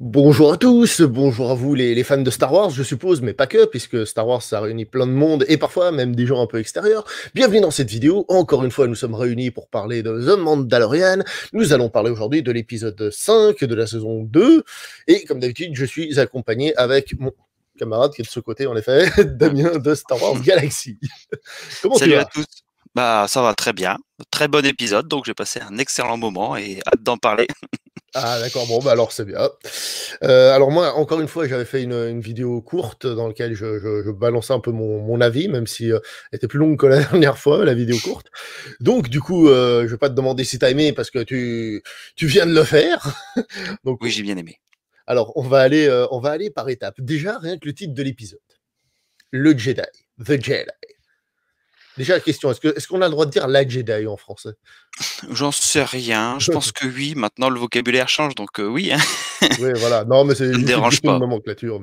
Bonjour à tous, bonjour à vous les, fans de Star Wars, je suppose, mais pas que, puisque Star Wars, a réunit plein de monde, et parfois même des gens un peu extérieurs. Bienvenue dans cette vidéo, encore une fois, nous sommes réunis pour parler de The Mandalorian. Nous allons parler aujourd'hui de l'épisode 5 de la saison 2, et comme d'habitude, je suis accompagné avec mon camarade qui est de ce côté, en effet, Damien de Star Wars Galaxy. Salut à tous bah, ça va très bien. Très bon épisode, donc j'ai passé un excellent moment et hâte d'en parler. Ah d'accord, bon bah alors c'est bien. Euh, alors moi, encore une fois, j'avais fait une, vidéo courte dans laquelle je, balançais un peu mon, avis, même si elle euh, était plus longue que la dernière fois, la vidéo courte. Donc du coup, euh, je vais pas te demander si tu as aimé parce que tu, tu viens de le faire. Donc, oui, j'ai bien aimé. Alors on va aller, euh, on va aller par étapes. Déjà, rien que le titre de l'épisode. Le Jedi, The Jedi. Déjà, la question, est-ce qu'on a le droit de dire la Jedi en français J'en sais rien. Je pense que oui. Maintenant, le vocabulaire change, donc euh, oui. Hein. oui, voilà. Non, mais c'est une nomenclature.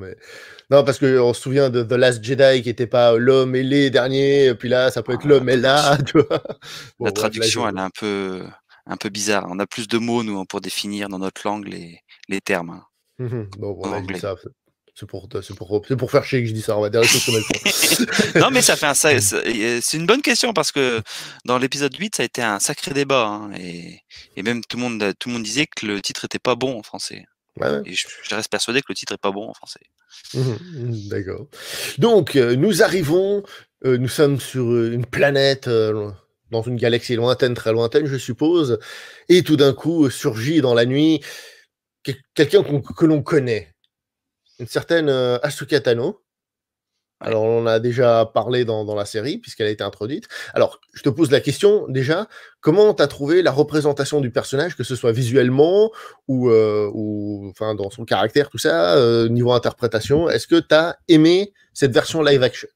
Non, parce qu'on se souvient de The Last Jedi qui n'était pas l'homme et les derniers. Puis là, ça peut être ah, l'homme et là. la traduction, elle est un peu, bizarre. On a plus de mots, nous, hein, pour définir dans notre langue les, termes. on a ça. C'est pour, faire chier que je dis ça. On va non, mais ça fait un. C'est une bonne question parce que dans l'épisode 8, ça a été un sacré débat. Hein, et, même tout le, monde, tout le monde disait que le titre n'était pas bon en français. Et je, reste persuadé que le titre n'est pas bon en français. Mmh, mmh, d'accord. Donc, euh, nous arrivons. Euh, nous sommes sur euh, une planète. dans une galaxie lointaine, très lointaine, je suppose, et tout d'un coup surgit dans la nuit quelqu'un que l'on connaît, une certaine euh, Asuka Tano. Alors, on a déjà parlé dans, la série, puisqu'elle a été introduite. Alors, je te pose la question déjà, comment tu as trouvé la représentation du personnage, que ce soit visuellement ou, euh, enfin, dans son caractère, tout ça, euh, niveau interprétation Est-ce que tu as aimé cette version live action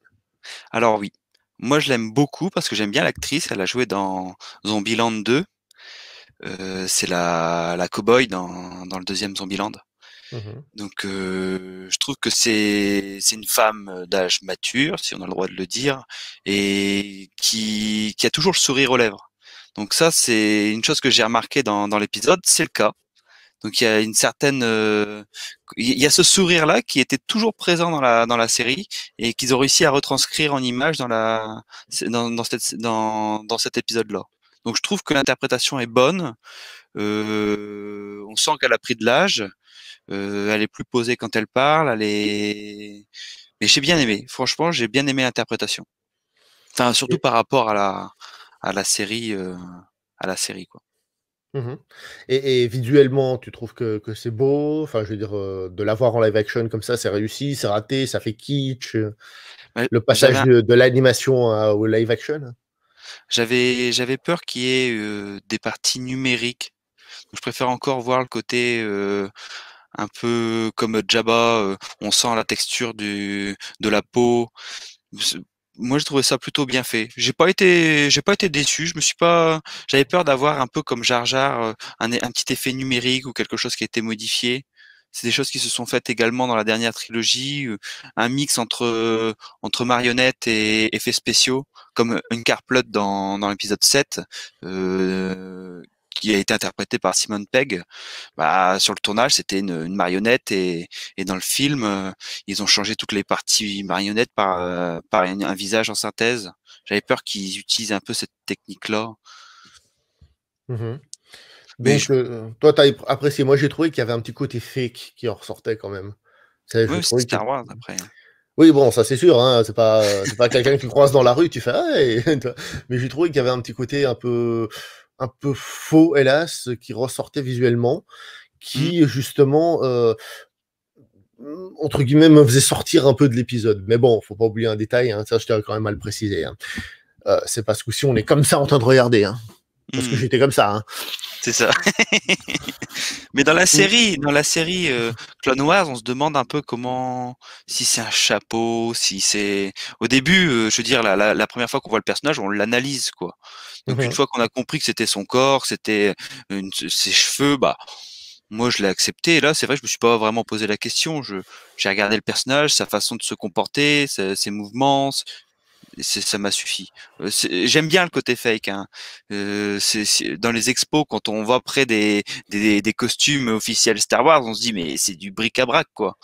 Alors, oui. Moi, je l'aime beaucoup parce que j'aime bien l'actrice. Elle a joué dans Zombieland 2. c'est la, cowboy cow-boy dans, dans le deuxième Zombieland. Mhm. Donc, euh, je trouve que c'est une femme d'âge mature, si on a le droit de le dire, et qui, qui a toujours le sourire aux lèvres. Donc ça, c'est une chose que j'ai remarqué dans, dans l'épisode, c'est le cas. Donc il y a une certaine, euh, il y a ce sourire là qui était toujours présent dans la dans la série et qu'ils ont réussi à retranscrire en image dans la dans dans, cette, dans, dans cet épisode là. Donc je trouve que l'interprétation est bonne. Euh, on sent qu'elle a pris de l'âge euh, elle est plus posée quand elle parle. Mais j'ai bien aimé. Franchement, j'ai bien aimé l'interprétation. Enfin, surtout par rapport à la série euh, à la série quoi. Mmh et, visuellement, tu trouves que, c'est beau Enfin, je veux dire, euh, de l'avoir en live action comme ça, c'est réussi, c'est raté, ça fait kitsch. le passage de, l'animation au live action J'avais, peur qu'il y ait des parties numériques. je préfère encore voir le côté un peu comme Jabba, euh, on sent la texture du, de la peau. Moi, j'ai trouvais ça plutôt bien fait. J'ai pas été, j'ai pas été déçu. Je me suis pas, j'avais peur d'avoir un peu comme Jar Jar, euh, un, un, petit effet numérique ou quelque chose qui a été modifié. C'est des choses qui se sont faites également dans la dernière trilogie, euh, un mix entre entre marionnettes et effets spéciaux, comme une carplotte dans, dans l'épisode 7, euh, qui a été interprété par Simon Pegg, bah, sur le tournage, c'était une, marionnette et, dans le film, euh, ils ont changé toutes les parties marionnettes par, euh, par un, visage en synthèse. J'avais peur qu'ils utilisent un peu cette technique-là. Mmh mais toi, apprécié. Moi, j'ai trouvé qu'il y avait un petit côté fake qui en ressortait quand même. Oui, c'est Star Wars après. Oui, bon, ça c'est sûr, hein, c'est pas, quelqu'un que tu croises dans la rue, tu fais, ah, mais j'ai trouvé qu'il y avait un petit côté un peu, un peu faux, hélas, qui ressortait visuellement, qui mmh. justement euh, entre guillemets, me faisait sortir un peu de l'épisode. Mais bon, faut pas oublier un détail, hein, ça je quand même mal précisé. Hein. Euh, c'est parce que si on est comme ça en train de regarder. Hein. Parce que hmm. j'étais comme ça. Hein. C'est ça. Mais dans la série, dans la série euh, Clone Wars, on se demande un peu comment, si c'est un chapeau, si c'est. Au début, euh, je veux dire, la, première fois qu'on voit le personnage, on l'analyse quoi. Donc une fois qu'on a compris que c'était son corps, c'était ses cheveux, bah moi je l'ai accepté. Et là, c'est vrai, je me suis pas vraiment posé la question. Je j'ai regardé le personnage, sa façon de se comporter, ses mouvements, ça m'a suffi. Euh, j'aime bien le côté fake. Hein. Euh, dans les expos, quand on voit près des, des, costumes officiels Star Wars, on se dit mais c'est du bric-à-brac quoi.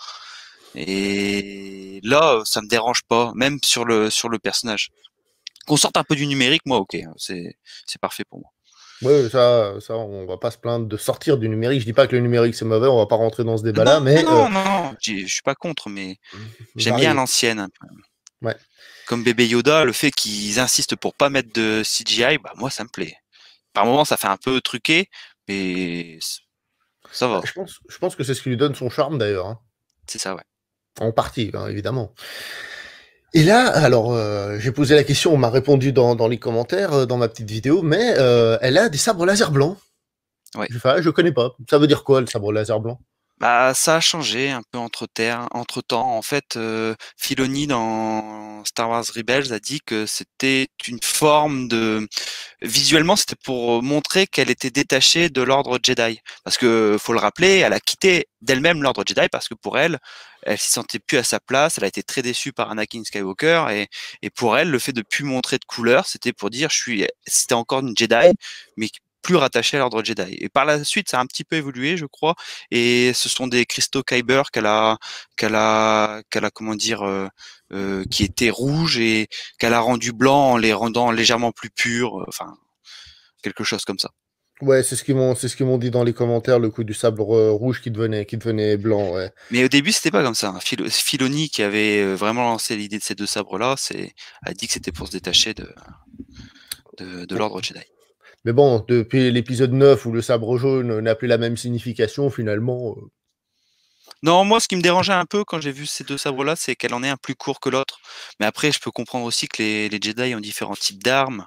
Et là, ça me dérange pas, même sur le sur le personnage. Qu'on sorte un peu du numérique, moi, ok, hein, c'est parfait pour moi. Oui, ça, ça, on va pas se plaindre de sortir du numérique. Je dis pas que le numérique c'est mauvais, on va pas rentrer dans ce débat-là, mais non, euh, non, non, je suis pas contre, mais j'aime bien l'ancienne. Ouais comme bébé Yoda, le fait qu'ils insistent pour pas mettre de CGI, bah moi ça me plaît. Par moments, ça fait un peu truqué, mais ça va. Je pense, que c'est ce qui lui donne son charme d'ailleurs. Hein. C'est ça, ouais. En partie, hein, évidemment. Et là, alors, euh, j'ai posé la question, on m'a répondu dans, les commentaires, euh, dans ma petite vidéo, mais euh, elle a des sabres laser blancs. Je, ne ah, connais pas. Ça veut dire quoi le sabre laser blanc bah, ça a changé un peu entre, entre temps. En fait, euh, dans Star Wars Rebels a dit que c'était une forme de. Visuellement, c'était pour montrer qu'elle était détachée de l'ordre Jedi. Parce que, faut le rappeler, elle a quitté d'elle-même l'ordre Jedi parce que pour elle, elle s'y sentait plus à sa place. Elle a été très déçue par Anakin Skywalker et, et pour elle, le fait de plus montrer de couleur, c'était pour dire je suis, c'était encore une Jedi, mais plus rattaché à l'ordre Jedi. Et par la suite, ça a un petit peu évolué, je crois. Et ce sont des cristaux Kyber qu'elle a, qu'elle a, qu'elle a, comment dire, euh, euh, qui étaient rouges et qu'elle a rendu blanc en les rendant légèrement plus purs. Euh, enfin, quelque chose comme ça. Ouais, c'est ce qu'ils m'ont, c'est ce qui m'ont dit dans les commentaires, le coup du sabre rouge qui devenait, qui devenait blanc. Mais au début, c'était pas comme ça. Hein. Philoni Filoni, qui avait vraiment lancé l'idée de ces deux sabres-là, c'est, a dit que c'était pour se détacher de, de l'ordre Jedi. Mais bon, depuis l'épisode 9 où le sabre jaune n'a plus la même signification, finalement. Euh. Non, moi, ce qui me dérangeait un peu quand j'ai vu ces deux sabres-là, c'est qu'elle en est un plus court que l'autre. Mais après, je peux comprendre aussi que les, Jedi ont différents types d'armes.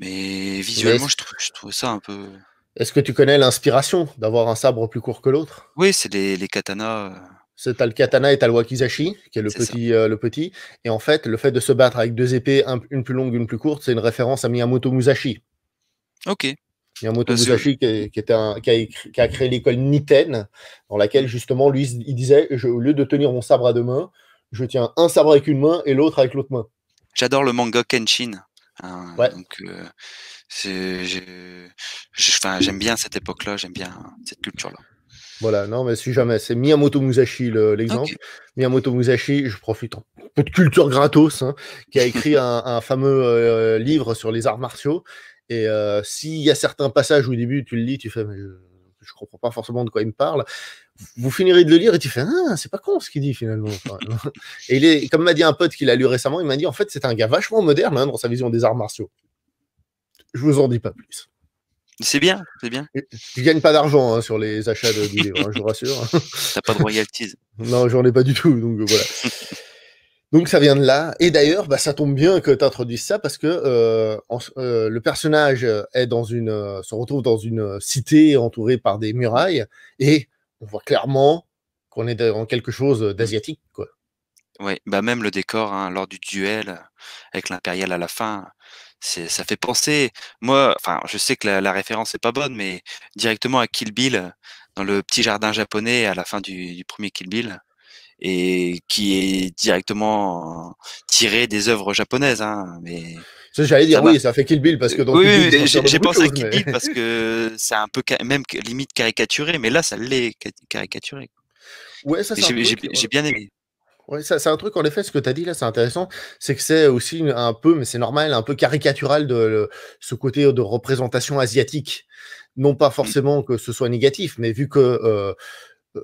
Mais visuellement, je, trouve, ça un peu. Est-ce que tu connais l'inspiration d'avoir un sabre plus court que l'autre Oui, c'est les, katanas. Euh. C'est le katana et le wakizashi, qui est, le, petit, euh, le petit. Et en fait, le fait de se battre avec deux épées, une plus longue, une plus courte, c'est une référence à Miyamoto Musashi. Ok. Miyamoto bah, Musashi qui, était qui, a, créé l'école Niten, dans laquelle justement lui il disait au lieu de tenir mon sabre à deux mains, je tiens un sabre avec une main et l'autre avec l'autre main. J'adore le manga Kenshin. Hein. ouais. Donc euh, j'aime bien cette époque-là, j'aime bien cette culture-là. Voilà, non, mais si jamais, c'est Miyamoto Musashi l'exemple. Miyamoto Musashi, je profite un peu de culture gratos, hein, qui a écrit un, fameux euh, livre sur les arts martiaux et euh, s'il y a certains passages au début tu le lis, tu fais, je, ne comprends pas forcément de quoi il me parle. Vous finirez de le lire et tu fais, ah, c'est pas con ce qu'il dit finalement. et comme m'a dit un pote qui l'a lu récemment, il m'a dit, en fait, c'est un gars vachement moderne hein, dans sa vision des arts martiaux. Je vous en dis pas plus. C'est bien, c'est bien. ne gagnes pas d'argent hein, sur les achats de, livres, hein, je vous rassure. T'as pas de royalties. non, j'en ai pas du tout, donc euh, voilà. Donc ça vient de là. Et d'ailleurs, bah, ça tombe bien que tu introduises ça parce que euh, euh, le personnage euh, se retrouve dans une cité entourée par des murailles et on voit clairement qu'on est dans quelque chose d'asiatique. Oui, bah même le décor hein, lors du duel avec l'impérial à la fin, c'est, ça fait penser. Moi, enfin, je sais que la, référence n'est pas bonne, mais directement à Kill Bill dans le petit jardin japonais à la fin du, du premier Kill Bill et qui est directement tiré des œuvres japonaises. Hein, mais j'allais dire oui, ça fait Kill Bill parce que dans oui, oui j'ai pensé à Kill Bill parce que c'est un peu même limite caricaturé, mais là ça l'est caricaturé. Ouais, ça euh, j'ai bien aimé. Ouais, c'est un truc, en effet, ce que tu as dit là, c'est intéressant. C'est que c'est aussi un peu, mais c'est normal, un peu caricatural de ce côté de représentation asiatique. Non pas mmh. forcément que ce soit négatif, mais vu que euh, euh,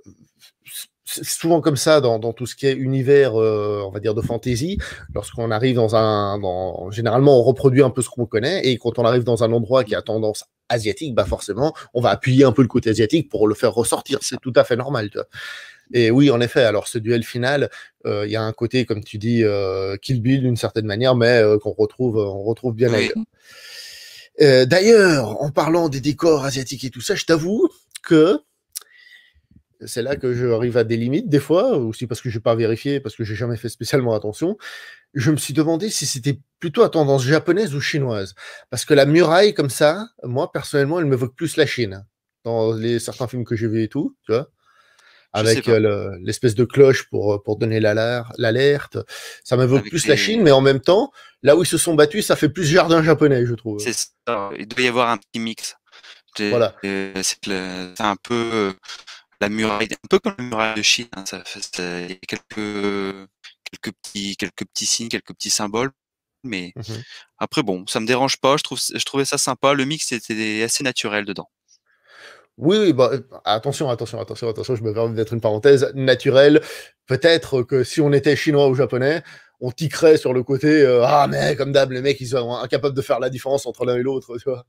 c'est souvent comme ça dans, tout ce qui est univers, euh, on va dire, de fantasy. Lorsqu'on arrive dans un. généralement, on reproduit un peu ce qu'on connaît. Et quand on arrive dans un endroit qui a tendance asiatique, bah forcément, on va appuyer un peu le côté asiatique pour le faire ressortir. C'est tout à fait normal. Et oui, en effet, alors ce duel final, euh, il y a un côté, comme tu dis, euh, Kill Bill d'une certaine manière, mais euh, qu'on retrouve, on retrouve bien ailleurs. D'ailleurs, en parlant des décors asiatiques et tout ça, je t'avoue que c'est là que j'arrive à des limites des fois, aussi parce que je n'ai pas vérifié, parce que j'ai jamais fait spécialement attention. Je me suis demandé si c'était plutôt à tendance japonaise ou chinoise, parce que la muraille comme ça, moi personnellement, elle m'évoque plus la Chine hein, dans les certains films que j'ai vus et tout, tu vois. Avec euh, l'espèce de cloche pour, euh, pour donner l'alerte. Ça m'évoque plus la Chine, mais en même temps, là où ils se sont battus, ça fait plus jardin japonais, je trouve. C'est ça. Il doit y avoir un petit mix. Voilà. Euh, c'est un peu la muraille, un peu comme la muraille de Chine. Hein, il y a quelques, quelques, petits, quelques petits signes, quelques petits symboles. Mais mhm. après, bon, ça me dérange pas. Je, trouve, je trouvais ça sympa. Le mix était assez naturel dedans. Oui, bah, attention, attention, attention, attention, je me permets d'être une parenthèse naturelle. Peut-être que si on était chinois ou japonais, on tiquerait sur le côté euh, Ah, mais comme d'hab, les mecs, ils sont incapables de faire la différence entre l'un et l'autre, tu vois.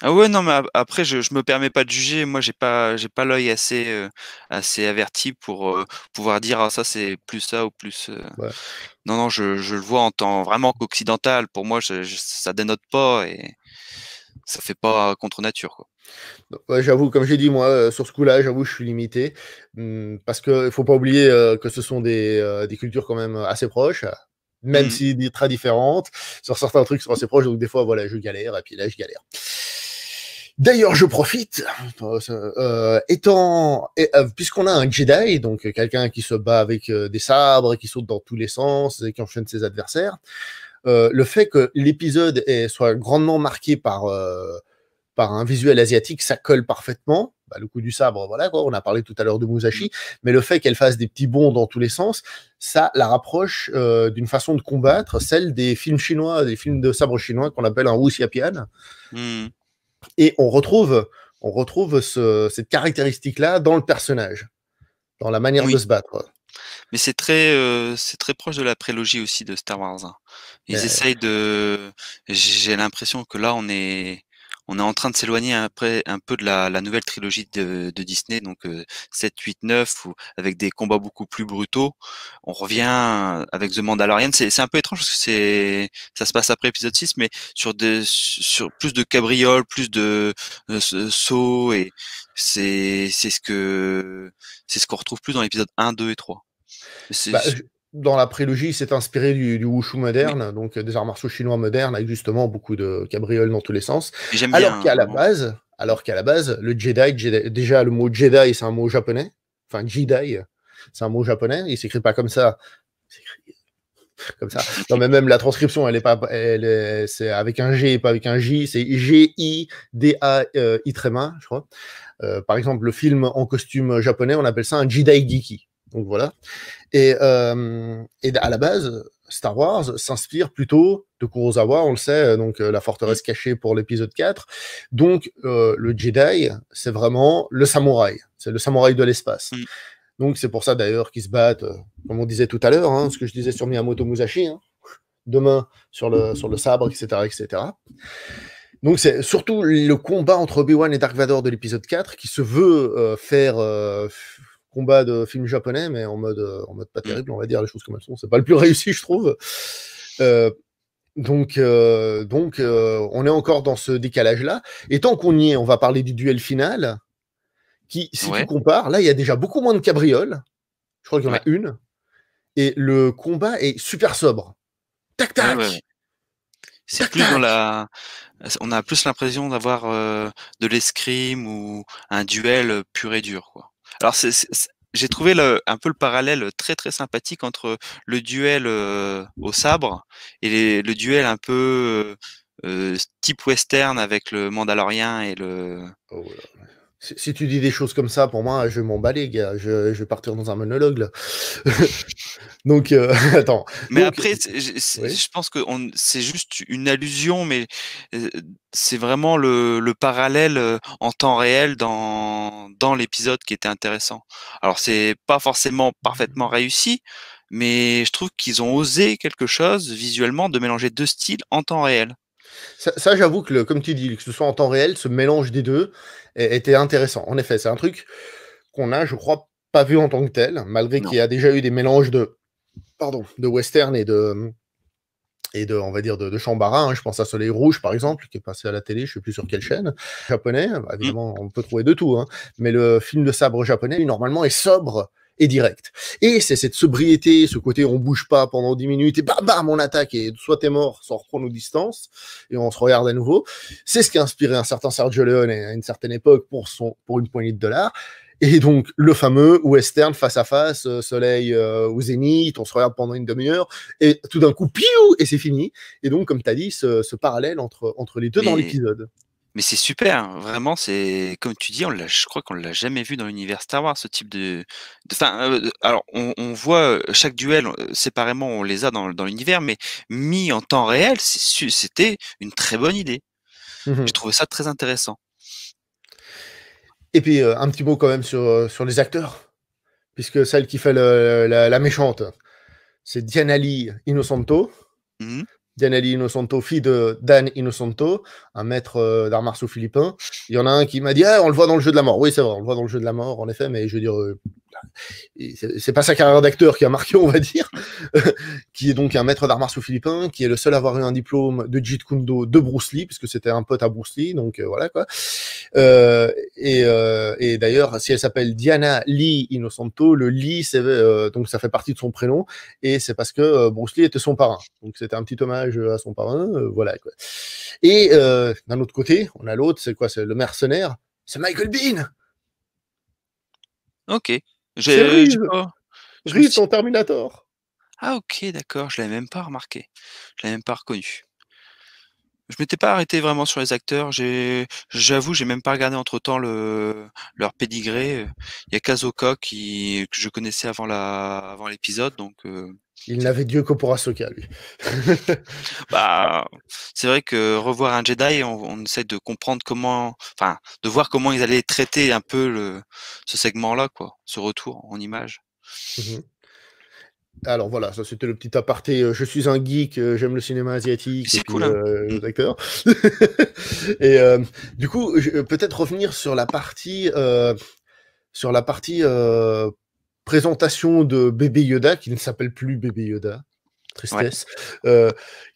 Ah ouais, non, mais après, je, je me permets pas de juger. Moi, j'ai pas, j'ai pas l'œil assez, euh, assez averti pour euh, pouvoir dire ah, ça c'est plus ça ou plus. Euh. Non, non, je, je le vois en tant vraiment qu'occidental. Pour moi, ça ça dénote pas et ça fait pas contre nature, quoi. j'avoue, comme j'ai dit, moi, sur ce coup-là, j'avoue, je suis limité. Mmh, parce qu'il ne faut pas oublier que ce sont des, des cultures quand même assez proches, même mmh. si très différentes. Sur certains trucs, c'est sont assez proches. Donc, des fois, voilà, je galère. Et puis là, je galère. D'ailleurs, je profite, euh, étant euh, puisqu'on a un Jedi, donc quelqu'un qui se bat avec euh, des sabres, qui saute dans tous les sens et qui enchaîne ses adversaires, le fait que l'épisode soit grandement marqué par par un visuel asiatique, ça colle parfaitement. Bah, le coup du sabre, voilà quoi. On a parlé tout à l'heure de Musashi, mais le fait qu'elle fasse des petits bonds dans tous les sens, ça la rapproche d'une façon de combattre, celle des films chinois, des films de sabre chinois qu'on appelle un Pian. Mm. Et on retrouve, on retrouve cette caractéristique-là dans le personnage, dans la manière de se battre. Mais c'est très, euh, c'est très proche de la prélogie aussi de Star Wars. Hein. Ils ben, essayent de. J'ai l'impression que là, on est, on est en train de s'éloigner après un peu de la, nouvelle trilogie de, Disney, donc 7, 8, 9, ou avec des combats beaucoup plus brutaux. On revient avec The Mandalorian. C'est un peu étrange parce que c'est ça se passe après épisode 6, mais sur sur plus de cabrioles, plus de, euh, saut, sauts et c'est ce que c'est ce qu'on retrouve plus dans l'épisode 1, 2 et 3 dans la prélogie, il s'est inspiré du, wushu moderne, donc des arts martiaux chinois modernes, avec justement beaucoup de cabrioles dans tous les sens. Alors qu'à la hein. base, alors qu'à la base, le Jedi, déjà le mot Jedi, c'est un mot japonais. Enfin, Jedi, c'est un mot japonais. Il s'écrit pas comme ça. Comme ça. Non, mais même la transcription, elle est pas, elle c'est avec un G et pas avec un J. C'est G-I-D-A-I euh, je crois. Euh, par exemple, le film en costume japonais, on appelle ça un Jedi Giki. Donc voilà. Euh, et, à la base, Star Wars s'inspire plutôt de Kurosawa, on le sait, donc euh, la forteresse cachée pour l'épisode 4. Donc euh, le Jedi, c'est vraiment le samouraï, c'est le samouraï de l'espace. Mm. Donc c'est pour ça d'ailleurs qu'ils se battent, comme on disait tout à l'heure, hein, ce que je disais sur Miyamoto Musashi, hein, demain sur le, sur le sabre, etc. etc. Donc c'est surtout le combat entre Obi-Wan et Dark Vador de l'épisode 4 qui se veut faire combat de film japonais, mais en mode, euh, en mode pas mm. terrible, on va dire les choses comme elles sont. C'est pas le plus réussi, je trouve. Euh, donc, euh, donc on est encore dans ce décalage-là. Et tant qu'on y est, on va parler du duel final, qui, si tu compares, là, il y a déjà beaucoup moins de cabrioles. Je crois qu'il y en a une. Et le combat est super sobre. Tac, tac C'est plus dans la... On a plus l'impression d'avoir de l'escrime ou un duel pur et dur, quoi. Alors, j'ai trouvé le, un peu le parallèle très très sympathique entre le duel euh, au sabre et le duel un peu euh, type western avec le Mandalorien et le, oh si tu dis des choses comme ça, pour moi, je vais m'emballer, gars. Je, vais partir dans un monologue, là. Donc, euh, attends. Mais après, je pense que c'est juste une allusion, mais euh, c'est vraiment le, parallèle euh, en temps réel dans, dans l'épisode qui était intéressant. Alors, c'est pas forcément parfaitement réussi, mais je trouve qu'ils ont osé quelque chose visuellement de mélanger deux styles en temps réel. Ça, j'avoue que, comme tu dis, que ce soit en temps réel, ce mélange des deux était intéressant. En effet, c'est un truc qu'on a, je crois, pas vu en tant que tel, malgré qu'il y a déjà eu des mélanges de, pardon, de western et de, et de, on va dire, de, de Chambara. Hein. Je pense à Soleil Rouge, par exemple, qui est passé à la télé, je ne sais plus sur quelle mm. chaîne, japonais. Bah, mm. évidemment, on peut trouver de tout. Hein. Mais le film de sabre japonais, normalement, est sobre et direct. Et c'est cette sobriété, ce côté on bouge pas pendant 10 minutes et bam bam on attaque et soit t'es mort, sans on reprend nos distances et on se regarde à nouveau. C'est ce qui a inspiré un certain Sergio Leone à une certaine époque pour son pour une poignée de dollars. Et donc le fameux western face à face, euh, soleil euh, au zénith, on se regarde pendant une demi-heure et tout d'un coup piou et c'est fini. Et donc comme tu as dit, ce, parallèle entre entre les deux dans l'épisode. Mais c'est super, hein, vraiment, c'est comme tu dis, je crois qu'on l'a jamais vu dans l'univers Star Wars, ce type de. Euh, alors on, voit euh, chaque duel euh, séparément, on les a dans, l'univers, mais mis en temps réel, c'était une très bonne idée. Mmh J'ai trouvé ça très intéressant. Et puis un petit mot quand même sur, les acteurs, puisque celle qui fait la, méchante, c'est Diana Lee Innocento. Mmh Danelli Innocento, fille de Dan Innocento, un maître euh, d'art martiaux philippin. Il y en a un qui m'a dit ah, on le voit dans le jeu de la mort. Oui, c'est vrai, on le voit dans le jeu de la mort, en effet, mais je veux dire, euh, c'est pas sa carrière d'acteur qui a marqué, on va dire, qui est donc un maître d'art martiaux philippin, qui est le seul à avoir eu un diplôme de Jeet Kune de Bruce Lee, puisque c'était un pote à Bruce Lee, donc euh, voilà quoi. Euh, euh, et, d'ailleurs, si elle s'appelle Diana Lee Innocento, le Lee, donc ça fait partie de son prénom, et c'est parce que Bruce Lee était son parrain. Donc c'était un petit hommage à son parrain, voilà quoi. Et d'un autre côté, on a l'autre, c'est quoi C'est le mercenaire, c'est Michael Bean. Ok. C'est Reeves. son Terminator. Ah ok, d'accord, je l'avais même pas remarqué. Je l'avais même pas reconnu. Je m'étais pas arrêté vraiment sur les acteurs. J'avoue, j'ai même pas regardé entre temps le, leur pédigré. Il y a Kazoka qui, que je connaissais avant l'épisode, la... avant donc euh, il n'avait Dieu que pour lui. bah, c'est vrai que revoir un Jedi, on, essaie de comprendre comment, enfin, de voir comment ils allaient traiter un peu le, ce segment-là, quoi, ce retour en image. Mhm. Alors voilà, ça c'était le petit aparté. Euh, je suis un geek, euh, j'aime le cinéma asiatique, C'est cool, hein. euh, mm. et du coup, peut-être revenir sur la partie, sur la partie présentation de bébé Yoda, qui ne s'appelle plus bébé Yoda, tristesse, euh,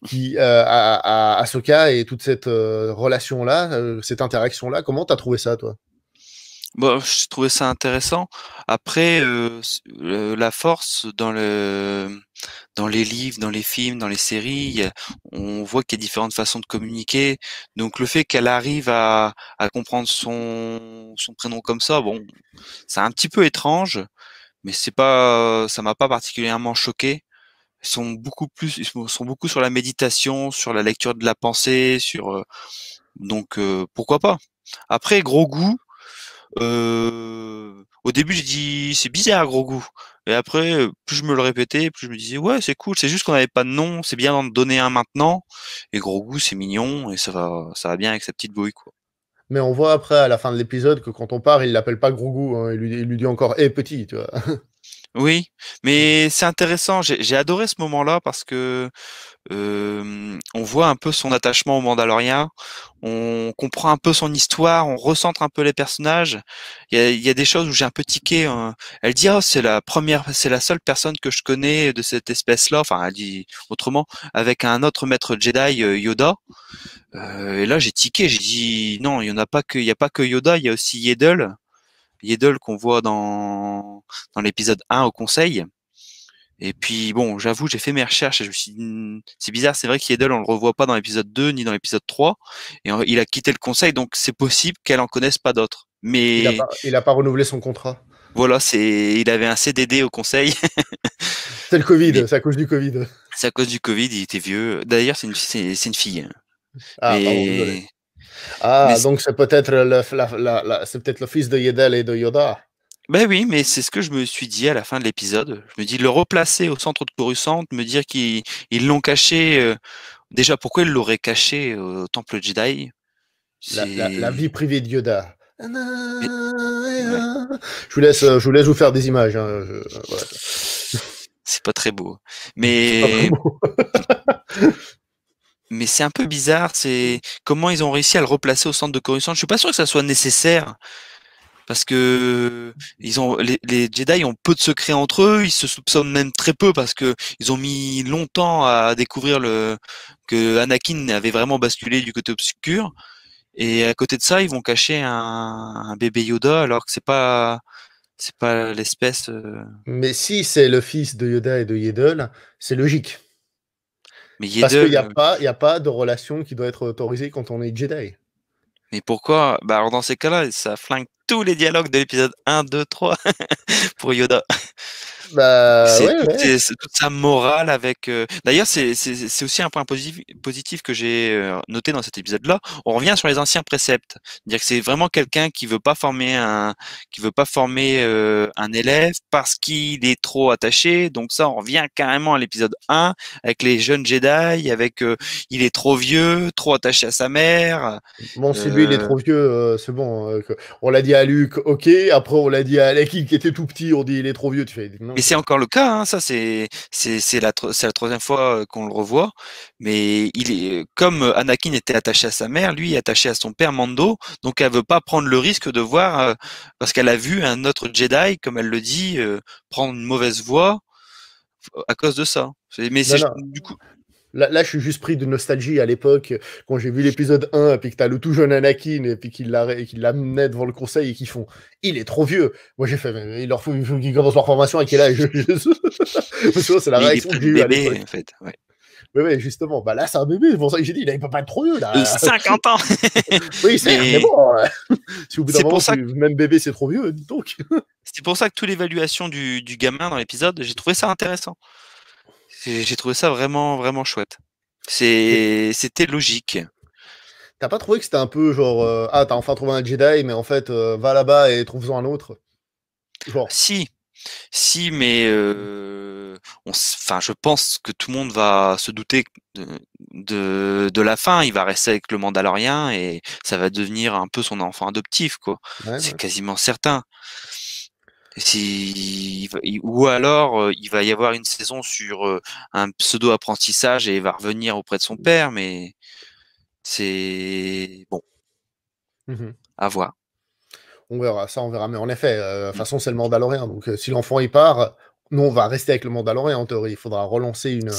qui euh, à, à, et toute cette euh, relation-là, cette interaction-là, comment t'as trouvé ça, toi Bon, bah, je trouvais ça intéressant. Après, la force dans le dans les livres, dans les films, dans les séries, on voit qu'il y a différentes façons de communiquer. Donc le fait qu'elle arrive à, comprendre son, son, prénom comme ça, bon, c'est un petit peu étrange mais c'est pas, ça m'a pas particulièrement choqué. Ils sont beaucoup plus, ils sont beaucoup sur la méditation, sur la lecture de la pensée, sur euh, donc euh, pourquoi pas. Après gros goût. Euh, au début j'ai dit c'est bizarre gros goût. Et après plus je me le répétais, plus je me disais ouais c'est cool. C'est juste qu'on n'avait pas de nom. C'est bien d'en donner un maintenant. Et gros goût c'est mignon et ça va, ça va bien avec sa petite bouille quoi mais on voit après à la fin de l'épisode que quand on part, il l'appelle pas Grougou. Hein. il, lui, dit encore "Eh petit", tu vois. Oui, mmh. mais c'est intéressant. J'ai adoré ce moment-là parce que on voit un peu son attachement au Mandalorien, on comprend un peu son histoire, on recentre un peu les personnages. Il y a, des choses où j'ai un peu tiqué. Hein. Elle dit «Ah, c'est la première, c'est la seule personne que je connais de cette espèce-là. Enfin elle dit autrement avec un autre maître Jedi euh, Yoda. Euh, et là j'ai tiqué, j'ai dit non il y en a pas que il a pas que Yoda, il y a aussi Yeddle. Yedel qu'on voit dans, dans l'épisode 1 au conseil. Et puis bon, j'avoue, j'ai fait mes recherches et je me suis hmm, c'est bizarre, c'est vrai qu'Yedel, on le revoit pas dans l'épisode 2 ni dans l'épisode 3. Et il a quitté le conseil, donc c'est possible qu'elle en connaisse pas d'autres. Mais il a pas, renouvelé son contrat. Voilà, c'est, il avait un CDD au conseil. c'est le Covid, c'est à cause du Covid. C'est à cause du Covid, il était vieux. D'ailleurs, c'est une, c'est, une fille. Hein. Ah, pardon, ah, donc c'est peut-être le, peut fils de Yedel et de Yoda. Ben oui, mais c'est ce que je me suis dit à la fin de l'épisode. Je me dis, le replacer au centre de Coruscant, me dire qu'ils l'ont caché. Euh, déjà, pourquoi ils l'auraient caché au temple Jedi la, vie privée de Yoda. Je, vous laisse, je vous laisse vous faire des images. Hein. Euh, c'est pas très beau. Mais. mais c'est un peu bizarre. C'est comment ils ont réussi à le replacer au centre de Coruscant. Je suis pas sûr que ça soit nécessaire parce que ils ont les, Jedi ont peu de secrets entre eux. Ils se soupçonnent même très peu parce que ils ont mis longtemps à découvrir le que Anakin avait vraiment basculé du côté obscur. Et à côté de ça, ils vont cacher un, bébé Yoda alors que c'est pas c'est pas l'espèce. Euh mais si c'est le fils de Yoda et de Yedel, c'est logique. Parce qu'il n'y a, euh, pas, y a pas de relation qui doit être autorisée quand on est Jedi. Mais pourquoi bah dans ces cas-là, ça flingue tous les dialogues de l'épisode 1, 2, 3 pour Yoda. Bah, c'est toute, sa morale avec. Euh, d'ailleurs, c'est aussi un point positif, positif que j'ai euh, noté dans cet épisode-là. On revient sur les anciens préceptes, dire que c'est vraiment quelqu'un qui veut pas former un, qui veut pas former euh, un élève parce qu'il est trop attaché. Donc ça, on revient carrément à l'épisode 1 avec les jeunes Jedi, avec il est trop vieux, trop attaché à sa mère. Bon, celui lui, il est trop vieux, c'est bon. on l'a dit à Luke ok. Après, on l'a dit à Leki qui était tout petit. On dit il est trop vieux. Tu fais non c'est encore le cas, hein, ça c'est la, troisième fois qu'on le revoit. Mais il est comme Anakin était attaché à sa mère, lui est attaché à son père Mando, donc elle veut pas prendre le risque de voir parce qu'elle a vu un autre Jedi, comme elle le dit, prendre une mauvaise voie à cause de ça. Mais du coup, Là, là, je suis juste pris de nostalgie à l'époque, quand j'ai vu l'épisode 1, et puis que t'as le tout jeune Anakin, et puis qu'il l'amenait devant le conseil, et qu'ils font Il est trop vieux Moi, j'ai fait Il leur faut, qu'ils commencent leur formation et est là. je c'est la réaction du bébé, En fait, Oui, justement. Bah là, c'est un bébé. C'est pour ça que j'ai dit, il peut pas être trop vieux, là. 50 euh, ans. oui, c'est bon. Hein. si au bout que... même bébé, c'est trop vieux, donc. c'est pour ça que toute l'évaluation du, du, gamin dans l'épisode, j'ai trouvé ça intéressant j'ai trouvé ça vraiment, vraiment chouette. C'était logique. T'as pas trouvé que c'était un peu genre euh, ah t'as enfin trouvé un Jedi mais en fait euh, va là-bas et trouve-en un autre. Genre. Si, si mais euh, enfin je pense que tout le monde va se douter de, de, la fin. Il va rester avec le Mandalorien et ça va devenir un peu son enfant adoptif quoi. C'est quasiment certain ou alors euh, il va y avoir une saison sur euh, un pseudo apprentissage et il va revenir auprès de son père, mais c'est bon mmh à voir. On verra ça, on verra. Mais en effet, euh, de toute façon, c'est le Mandalorien. Donc, si l'enfant y part, nous, on va rester avec le Mandalorian en théorie. Il faudra relancer une,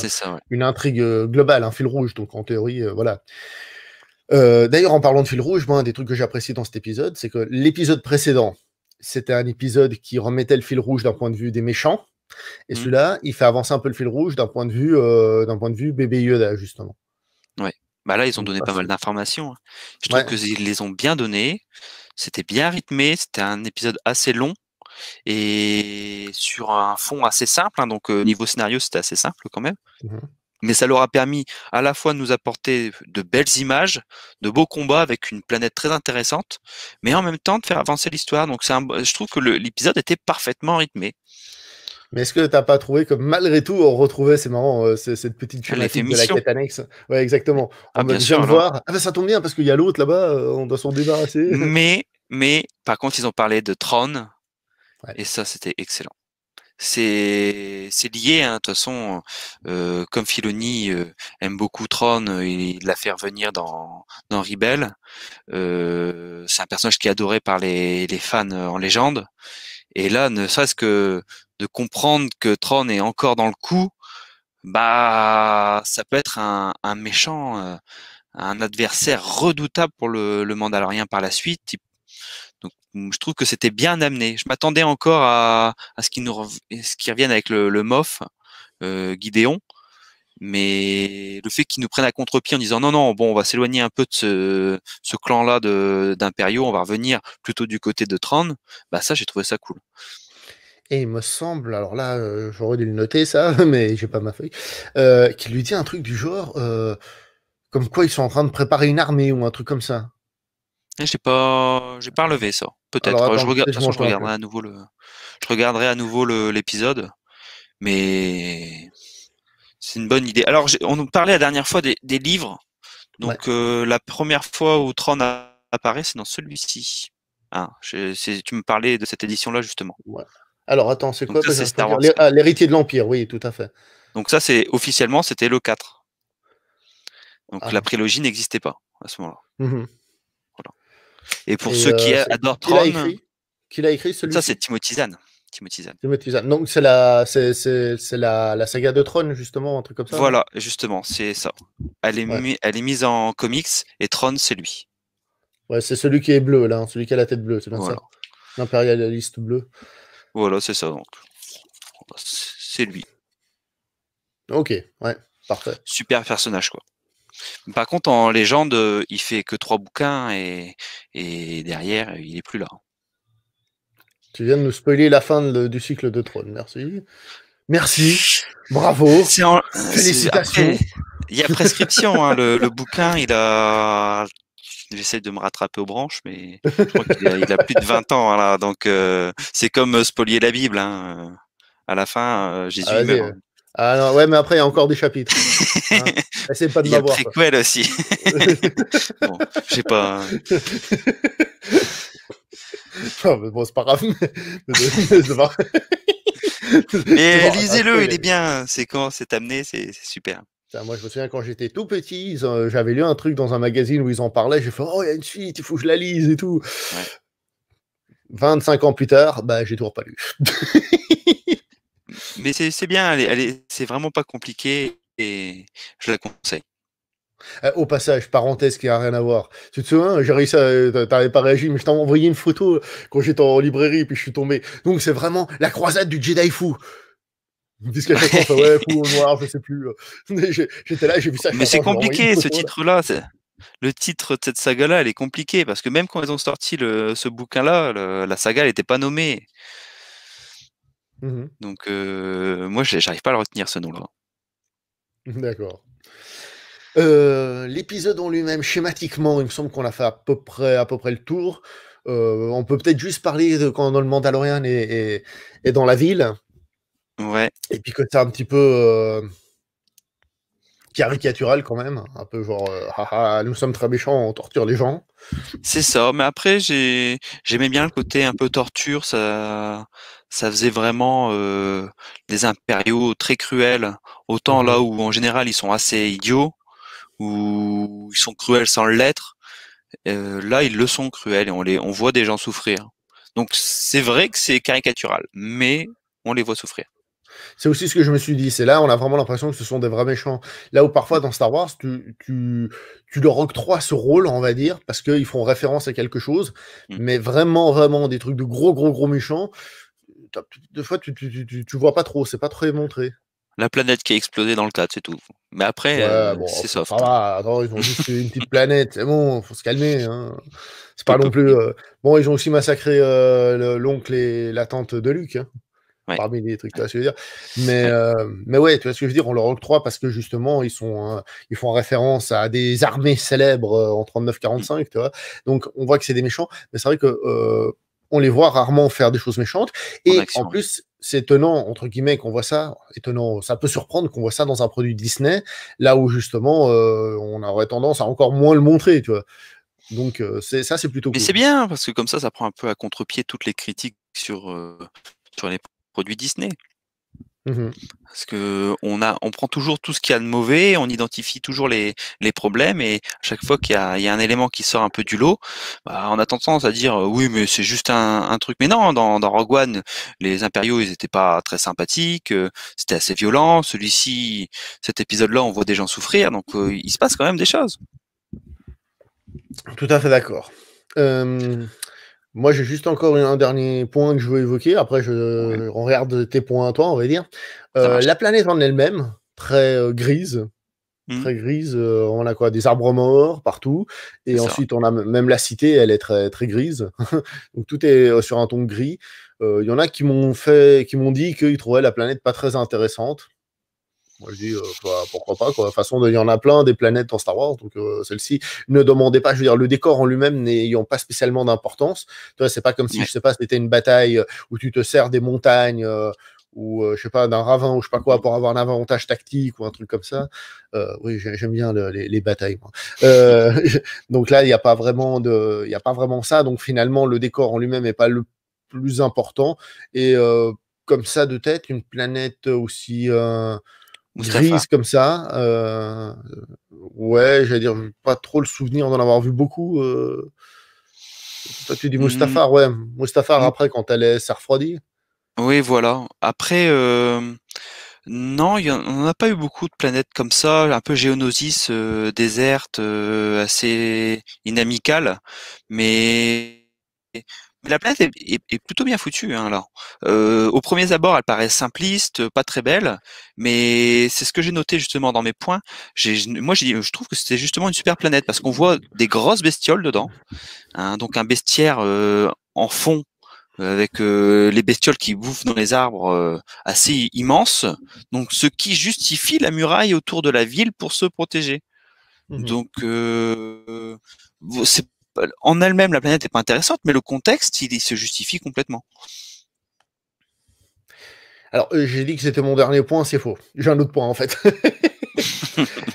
une intrigue globale, un fil rouge. Donc, en théorie, voilà. D'ailleurs, en parlant de fil rouge, moi, un des trucs que j'apprécie dans cet épisode, c'est que l'épisode précédent, c'était un épisode qui remettait le fil rouge d'un point de vue des méchants. Et mmh. celui-là, il fait avancer un peu le fil rouge d'un point de vue euh, d'un point de vue bébé Yoda, justement. Ouais. Bah là, ils ont donné pas mal d'informations. Hein. Je trouve que qu'ils les ont bien données. C'était bien rythmé. C'était un épisode assez long et sur un fond assez simple. Hein. donc, euh, niveau scénario, c'était assez simple quand même. Mmh mais ça leur a permis à la fois de nous apporter de belles images, de beaux combats avec une planète très intéressante, mais en même temps de faire avancer l'histoire. Donc je trouve que l'épisode était parfaitement rythmé. Mais est-ce que n'as pas trouvé que malgré tout on retrouvait, c'est marrant, euh, cette petite thématique de la quête annexe Ouais, exactement. On ah, va voir. Ah bah, ça tombe bien parce qu'il y a l'autre là-bas, euh, on doit s'en débarrasser. Mais, mais par contre, ils ont parlé de Tron et ça, c'était excellent c'est c'est lié. Hein, de toute façon, euh, comme Filoni euh, aime beaucoup Tron et la fait venir dans dans Rebel, euh, c'est un personnage qui est adoré par les les fans en légende. Et là, ne serait-ce que de comprendre que Tron est encore dans le coup, bah ça peut être un, méchant, un adversaire redoutable pour le, le Mandalorien par la suite. Hum, je trouve que c'était bien amené. Je m'attendais encore à, ce qu'ils nous avec le, MOF euh, Guidéon, mais le fait qu'ils nous prennent à contre-pied en disant non non bon on va s'éloigner un peu de ce, clan là d'Imperio, on va revenir plutôt du côté de Tran, bah ça j'ai trouvé ça cool. Et il me semble, alors là, euh, j'aurais dû le noter ça, mais j'ai pas ma feuille, euh, qu'il lui dit un truc du genre, comme quoi ils sont en train de préparer une armée ou un truc comme ça. Eh, j'ai pas, j'ai pas relevé ça. Peut-être. Euh, je, regarderai à nouveau le, je regarderai à nouveau l'épisode, mais c'est une bonne idée. Alors, on nous parlait la dernière fois des, livres. Donc, euh, la première fois où Tron apparaît, c'est dans celui-ci. Ah, tu me parlais de cette édition-là, justement. Alors, attends, c'est quoi ah, L'héritier de l'Empire, oui, tout à fait. Donc, ça, c'est officiellement, c'était le 4. Donc, ah. la prélogie n'existait pas à ce moment-là. Mmh et pour ceux qui euh, adorent Tron, qui l'a écrit celui Ça, c'est Timothy Zane. Timothy Donc c'est la, c'est, la, la, saga de Tron justement, un truc comme ça. Voilà, justement, c'est ça. Elle est, elle est mise en comics et Tron, c'est lui. Ouais, c'est celui qui est bleu là, hein, celui qui a la tête bleue, c'est bien ça. L'impérialiste bleu. Voilà, c'est ça donc. C'est lui. Ok, ouais, parfait. Super personnage quoi. Par contre, en légende, il fait que trois bouquins et, derrière, il est plus là. Tu viens de nous spoiler la fin du cycle de Trône, merci. Merci, bravo, félicitations. Il y a prescription, hein. le, bouquin, il a... J'essaie de me rattraper aux branches, mais il crois a, plus de 20 ans, hein, donc euh, c'est comme euh, spolier la Bible. Hein. À la fin, euh, Jésus ah, meurt. Ah non, ouais, mais après, il y a encore des chapitres. Hein. pas de m'avoir. Il y a aussi. bon, je sais pas. bon, c'est pas grave. mais lisez-le, il est bien. C'est quand c'est amené, c'est super. Moi, je me souviens quand j'étais tout petit, j'avais lu un truc dans un magazine où ils en parlaient. J'ai fait Oh, il y a une suite, il faut que je la lise et tout. 25 ans plus tard, bah, j'ai toujours pas lu mais c'est bien, c'est vraiment pas compliqué et je la conseille. Euh, au passage, parenthèse qui n'a rien à voir. Tu te souviens, j'ai réussi à. Euh, t'avais pas réagi, mais je t'ai envoyé une photo euh, quand j'étais en librairie, puis je suis tombé. Donc c'est vraiment la croisade du Jedi fou. Ils me ouais, fou noir, je sais plus. J'étais là, j'ai vu ça. Mais c'est compliqué ce titre-là. Le titre de cette saga-là, elle est compliquée parce que même quand ils ont sorti ce bouquin-là, la saga n'était pas nommée. Mmh Donc, moi, j'arrive pas à le retenir ce nom-là. Mmh, d'accord. L'épisode en lui-même, schématiquement, il me semble qu'on a fait à peu près, le tour. on peut peut-être juste parler de quand le Mandalorian est, dans la ville. Ouais. Et puis que c'est un petit peu caricatural quand même, un peu genre nous sommes très méchants, on torture les gens. C'est ça, mais après j'aimais bien le côté un peu torture, ça ça faisait vraiment euh, des impériaux très cruels, autant là mhm. où en général ils sont assez idiots, où ils sont cruels sans l'être, euh, là ils le sont cruels et on, les, on voit des gens souffrir. Donc c'est vrai que c'est caricatural, mais on les voit souffrir. C'est aussi ce que je me suis dit. C'est là, on a vraiment l'impression que ce sont des vrais méchants. Là où parfois dans Star Wars, tu, tu, leur octroies ce rôle, on va dire, parce qu'ils font référence à quelque chose, mmh. mais vraiment, vraiment des trucs de gros, gros, gros méchants deux fois, tu, tu, tu, vois pas trop, c'est pas très montré. La planète qui a explosé dans le cadre, c'est tout. Mais après, euh, c'est soft. ils ont juste une petite planète. C'est bon, faut se calmer. Hein. C'est pas non plus. Euh, bon, ils ont aussi massacré euh, l'oncle et la tante de Luc. Hein, parmi les trucs, tu vois ce que je veux dire. Mais, ouais. mais ouais, tu vois ce que je veux dire. On leur octroie parce que justement, ils, sont, hein, ils font référence à des armées célèbres en 39-45. Tu vois. Donc, on voit que c'est des méchants. Mais c'est vrai que on les voit rarement faire des choses méchantes. Et en, plus, c'est étonnant, entre guillemets, qu'on voit ça, étonnant, ça peut surprendre qu'on voit ça dans un produit Disney, là où justement, euh, on aurait tendance à encore moins le montrer, tu vois. Donc, euh, c'est, ça, c'est plutôt cool. Mais c'est bien, parce que comme ça, ça prend un peu à contre-pied toutes les critiques sur, euh, sur les produits Disney. Mmh Parce que on a, on prend toujours tout ce qu'il y a de mauvais, on identifie toujours les, les problèmes et à chaque fois qu'il y, y a, un élément qui sort un peu du lot, bah, on a tendance à dire «Euh, oui mais c'est juste un, un, truc. Mais non, dans, dans Rogue One, les impériaux ils étaient pas très sympathiques, euh, c'était assez violent. Celui-ci, cet épisode-là, on voit des gens souffrir, donc euh, il se passe quand même des choses. Tout à fait d'accord. Euh, moi, j'ai juste encore un dernier point que je veux évoquer. Après, je, on regarde tes points à toi, on va dire. Euh, la planète en elle-même, très euh, grise. Hmm. Très grise, euh, on a quoi Des arbres morts partout. Et ensuite, on a même la cité, elle est très, grise. Donc tout est sur un ton gris. Il y en a qui m'ont fait, qui m'ont dit qu'ils trouvaient la planète pas très intéressante. Moi, je dis, euh, bah, pourquoi pas, quoi. De toute façon, il y en a plein des planètes dans Star Wars, donc euh, celle-ci, ne demandez pas, je veux dire, le décor en lui-même n'ayant pas spécialement d'importance. Tu c'est pas comme si, je sais pas, c'était une bataille euh, où tu te sers des montagnes, ou je sais pas, d'un ravin, ou je sais pas quoi, pour avoir un avantage tactique, ou un truc comme ça. oui, j'aime bien les, batailles, donc là, il n'y a pas vraiment de, il n'y a pas vraiment ça, donc finalement, le décor en lui-même n'est pas le plus important, et comme ça de tête, une planète aussi, grise comme ça. Euh, ouais, j'allais dire, pas trop le souvenir d'en avoir vu beaucoup. Euh. Toi, tu dis mm. Mustapha, ouais. Mustapha, mm. après, quand elle est, ça refroidit. Oui, voilà. Après, euh... non, y en, on n'a pas eu beaucoup de planètes comme ça, un peu géonosis, euh, déserte, euh, assez inamicale, mais la planète est, est, plutôt bien foutue. Hein, alors, euh, au premier abord, elle paraît simpliste, pas très belle, mais c'est ce que j'ai noté justement dans mes points. Moi, je trouve que c'était justement une super planète parce qu'on voit des grosses bestioles dedans. Hein, donc un bestiaire euh, en fond euh, avec euh, les bestioles qui bouffent dans les arbres assez immenses, donc ce qui justifie la muraille autour de la ville pour se protéger. Mmh donc euh, c'est euh, en elle-même, la planète n'est pas intéressante, mais le contexte, il, se justifie complètement. Alors, euh, j'ai dit que c'était mon dernier point, c'est faux. J'ai un autre point, en fait.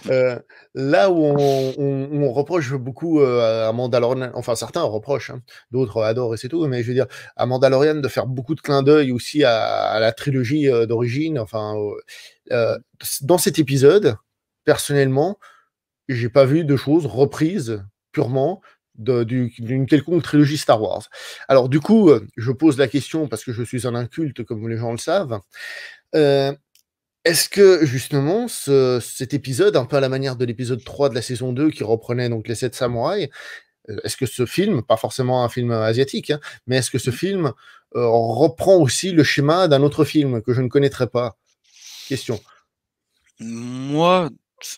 Euh, là où on, reproche beaucoup à Mandalorian, enfin certains reprochent, hein. d'autres adorent et c'est tout, mais je veux dire, à Mandalorian de faire beaucoup de clins d'œil aussi à, la trilogie d'origine. Enfin, dans cet épisode, personnellement, j'ai pas vu de choses reprises purement d'une quelconque trilogie Star Wars. Alors du coup, euh, je pose la question parce que je suis un inculte, comme les gens le savent. Euh, est-ce que justement cet épisode, un peu à la manière de l'épisode 3 de la saison 2 qui reprenait donc les 7 samouraïs, euh, est-ce que ce film, pas forcément un film asiatique, hein, mais est-ce que ce mm-hmm. film reprend aussi le schéma d'un autre film que je ne connaîtrais pas Question. Moi,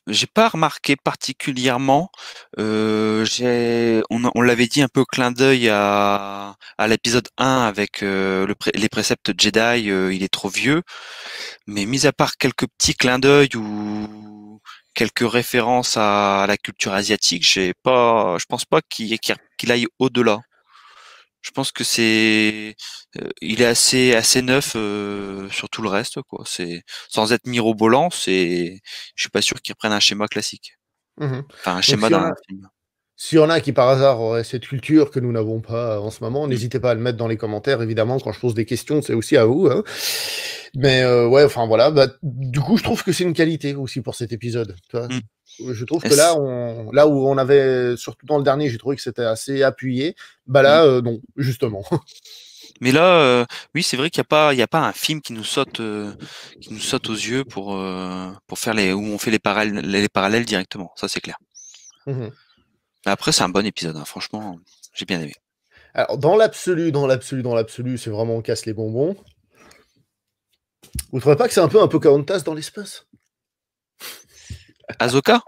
j'ai pas remarqué particulièrement. on, l'avait dit un peu clin d'œil à, l'épisode 1 avec les préceptes Jedi, il est trop vieux. Mais mis à part quelques petits clins d'œil ou quelques références à, la culture asiatique, j'ai pas, je pense pas qu'il aille au-delà je pense que c'est, euh, il est assez assez neuf euh, sur tout le reste quoi. C'est sans être mirobolant, c'est, je suis pas sûr qu'il reprenne un schéma classique. Mmh enfin, un schéma dans d'un film. S'il y en a qui par hasard auraient cette culture que nous n'avons pas en ce moment, n'hésitez pas à le mettre dans les commentaires, évidemment, quand je pose des questions, c'est aussi à vous. Hein. Mais euh, ouais, enfin voilà, bah, du coup, je trouve que c'est une qualité aussi pour cet épisode. Mm. Je trouve que là, on, là où on avait, surtout dans le dernier, j'ai trouvé que c'était assez appuyé, bah là, mm. euh, non, justement. Mais là, euh, oui, c'est vrai qu'il n'y a pas, il a pas un film qui nous saute, qui nous saute aux yeux pour pour faire les, où on fait les parallèles, directement. Ça, c'est clair. Mmh après, c'est un bon épisode, hein. franchement, j'ai bien aimé. Alors, dans l'absolu, dans l'absolu, dans l'absolu, c'est vraiment on casse les bonbons. Vous trouvez pas que c'est un peu un Pocahontas dans l'espace Azoka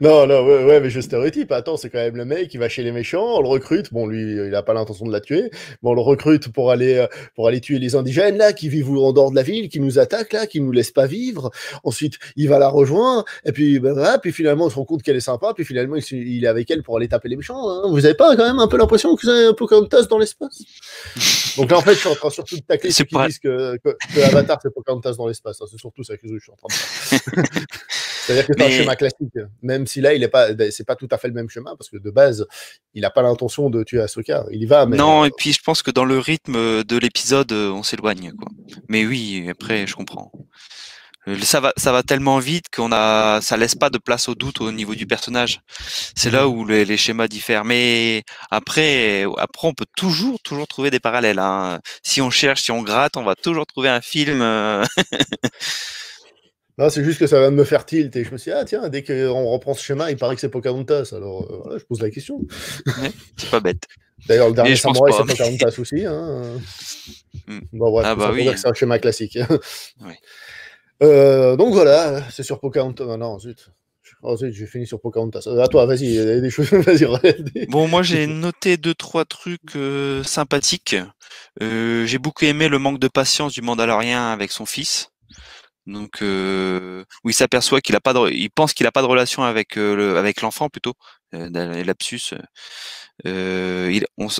non, non, ouais, mais je stéréotype. Attends, c'est quand même le mec qui va chez les méchants, on le recrute. Bon, lui, il n'a pas l'intention de la tuer, Bon, on le recrute pour aller, euh, pour aller tuer les indigènes, là, qui vivent en dehors de la ville, qui nous attaquent, là, qui nous laissent pas vivre. Ensuite, il va la rejoindre, et puis, ben, puis finalement, on se rend compte qu'elle est sympa, puis finalement, il, est avec elle pour aller taper les méchants. Hein. Vous n'avez pas quand même un peu l'impression que vous avez un Pocahontas dans l'espace Donc là, en fait, je suis en train surtout de tacler ce qui pas... que, que, que Avatar, c'est Pocahontas dans l'espace. Hein. C'est surtout ça que je suis en train de C'est-à-dire que c'est un schéma classique, même si là, il n'est pas, ben, c'est pas tout à fait le même chemin, parce que de base, il n'a pas l'intention de tuer Asuka. Il y va, mais... Non, et puis je pense que dans le rythme de l'épisode, on s'éloigne, quoi. Mais oui, après, je comprends. Euh, ça va, ça va tellement vite qu'on a, ça laisse pas de place au doute au niveau du personnage. C'est là où les, schémas diffèrent. Mais après, après, on peut toujours, toujours trouver des parallèles. Hein. Si on cherche, si on gratte, on va toujours trouver un film. Euh, c'est juste que ça va me faire tilt. Et je me suis dit, ah tiens, dès qu'on reprend ce schéma, il paraît que c'est Pocahontas. Alors euh, voilà, je pose la question. c'est pas bête. D'ailleurs, le dernier samouraï, c'est Pocahontas aussi. Hein. Mm. Bon, ah, bah, oui. c'est un schéma classique. Euh, donc voilà, c'est sur Pocahontas. Ah, non, non oh, zut. j'ai fini sur Pocahontas. Euh, à toi, vas-y, des choses. bon, moi j'ai noté deux, trois trucs sympathiques. j'ai beaucoup aimé le manque de patience du Mandalorien avec son fils. Donc, euh, où il s'aperçoit qu'il a pas il pense qu'il a pas de relation avec euh, le, avec l'enfant plutôt. Euh, lapsus. Euh,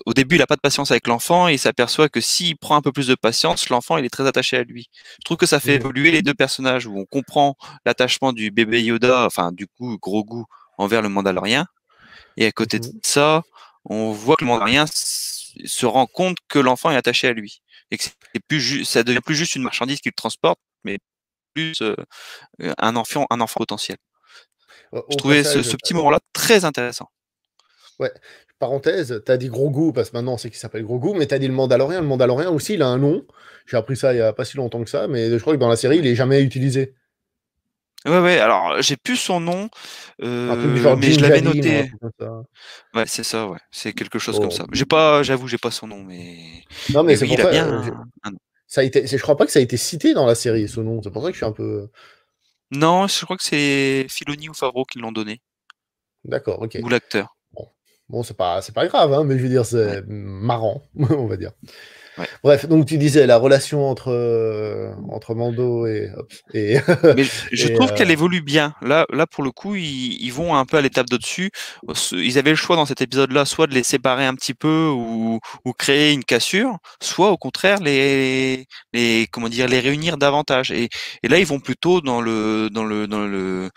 au début, il a pas de patience avec l'enfant et il s'aperçoit que s'il prend un peu plus de patience, l'enfant il est très attaché à lui. Je trouve que ça fait évoluer les deux personnages où on comprend l'attachement du bébé Yoda, enfin du coup gros goût envers le Mandalorien. Et à côté de mmh. ça, on voit que le Mandalorien se rend compte que l'enfant est attaché à lui et que plus ça devient plus juste une marchandise qu'il transporte, mais euh, un enfant, un enfant potentiel. je trouvais ce, euh, petit moment-là très intéressant. Ouais. Parenthèse, t'as dit gros goût, parce que maintenant c'est qu'il s'appelle gros goût, mais t'as dit le mandalorien, Le mandalorien aussi, il a un nom. J'ai appris ça il n'y a pas si longtemps que ça, mais je crois que dans la série, il est jamais utilisé. Ouais, ouais, alors j'ai plus son nom, euh, mais je l'avais noté. ouais, c'est ça, ouais. C'est quelque chose comme oh. ça. J'ai pas, j'avoue, j'ai pas son nom, mais. Non, mais, c'est il a bien un nom. Ça a été, je crois pas que ça a été cité dans la série, ce nom. C'est pour ça que je suis un peu. Non, je crois que c'est Filoni ou Favreau qui l'ont donné. D'accord, ok. Ou l'acteur. Bon, c'est pas, pas grave, hein, mais je veux dire, c'est marrant, on va dire. Bref, donc tu disais la relation entre, euh, entre Mando et. je, trouve euh, qu'elle évolue bien. Là, là, pour le coup, ils, vont un peu à l'étape d'au-dessus. Ils avaient le choix dans cet épisode-là, soit de les séparer un petit peu ou, créer une cassure, soit au contraire les, les, comment dire, les réunir davantage. Et, là, ils vont plutôt dans le, le, le,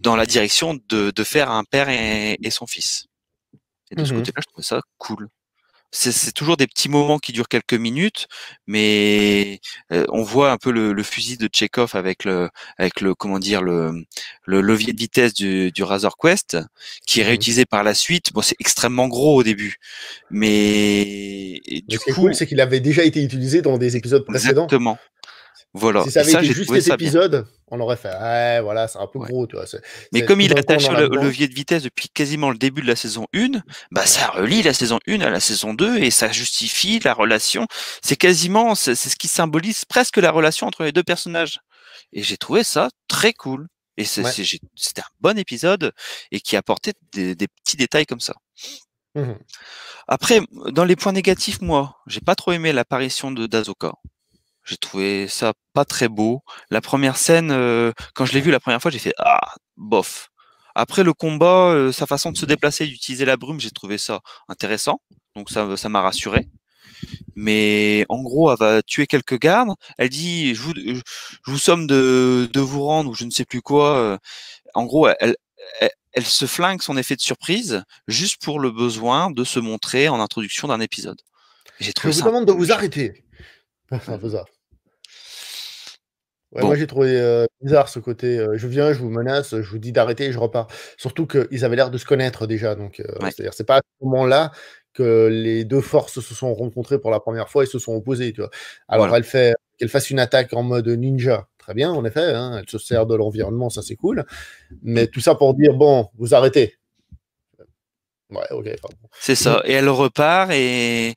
dans la direction de, faire un père et, son fils. Et de ce mhm. côté-là, je trouve ça cool c'est toujours des petits moments qui durent quelques minutes, mais euh, on voit un peu le, fusil de Chekhov avec le, avec le comment dire le, le levier de vitesse du, Razor Quest, qui est mmh réutilisé par la suite. Bon, c'est extrêmement gros au début, mais du coup, c'est qu'il avait déjà été utilisé dans des épisodes précédents. Exactement. Voilà. ça avait épisode, on aurait fait voilà, c'est un peu gros. Mais comme il attache le levier de vitesse depuis quasiment le début de la saison 1, bah, ça relie la saison 1 à la saison 2 et ça justifie la relation. C'est quasiment, c'est ce qui symbolise presque la relation entre les deux personnages. Et j'ai trouvé ça très cool. Et c'était un bon épisode et qui apportait des, petits détails comme ça. Mmh Après, dans les points négatifs, moi, j'ai pas trop aimé l'apparition de Dazoka. J'ai trouvé ça pas très beau. La première scène, euh, quand je l'ai vue la première fois, j'ai fait ah bof. Après le combat, euh, sa façon de se déplacer, d'utiliser la brume, j'ai trouvé ça intéressant. Donc ça, ça m'a rassuré. Mais en gros, elle va tuer quelques gardes. Elle dit je vous, somme de, vous rendre ou je ne sais plus quoi. Euh. En gros, elle, elle, se flingue son effet de surprise juste pour le besoin de se montrer en introduction d'un épisode. Je vous demande de vous arrêter. Enfin, Ouais, Moi, j'ai trouvé euh, bizarre ce côté. Euh, je viens, je vous menace, je vous dis d'arrêter, je repars. Surtout qu'ils avaient l'air de se connaître déjà. Donc, euh, c'est-à-dire, c'est pas à ce moment-là que les deux forces se sont rencontrées pour la première fois et se sont opposées. Tu Alors, elle fait qu'elle fasse une attaque en mode ninja, très bien, en effet. Hein, elle se sert de l'environnement, ça c'est cool. Mais tout ça pour dire bon, vous arrêtez. Ouais, ok. C'est ça. Et elle repart et